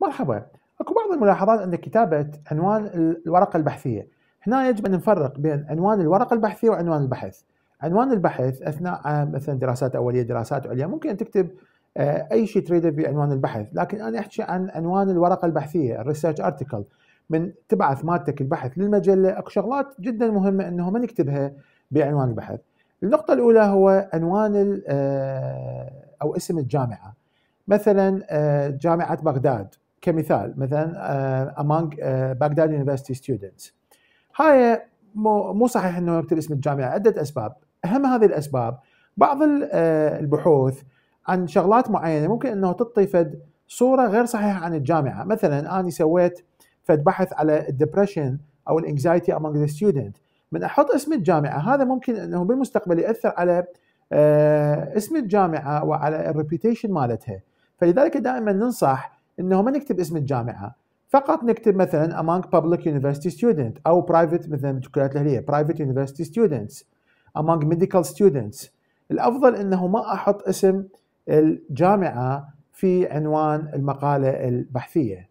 مرحبا اكو بعض الملاحظات عند كتابه عنوان الورقه البحثيه هنا يجب ان نفرق بين عنوان الورقه البحثيه وعنوان البحث عنوان البحث اثناء آه، مثلا دراسات اوليه دراسات عليا ممكن ان تكتب آه، اي شيء تريده بعنوان البحث لكن انا احكي عن عنوان الورقه البحثيه الريسيرش ارتكل من تبعث مادتك البحث للمجله اكو شغلات جدا مهمه انه ما نكتبها بعنوان البحث النقطه الاولى هو عنوان آه، او اسم الجامعه مثلا جامعه بغداد كمثال مثلا آه، among آه، Baghdad University students هاي مو صحيح انه يكتب اسم الجامعه عده اسباب اهم هذه الاسباب بعض آه، البحوث عن شغلات معينه ممكن انه تعطي فد صوره غير صحيحه عن الجامعه مثلا انا سويت فد بحث على الدبرشن او الانكزايتي among ذا ستودنت من احط اسم الجامعه هذا ممكن انه بالمستقبل ياثر على اسم الجامعه وعلى الريبيتيشن مالتها فلذلك دائما ننصح انه ما نكتب اسم الجامعه فقط نكتب مثلا among public university students او private مثلا الكليات الاهليه private university students among medical students الافضل انه ما احط اسم الجامعه في عنوان المقاله البحثيه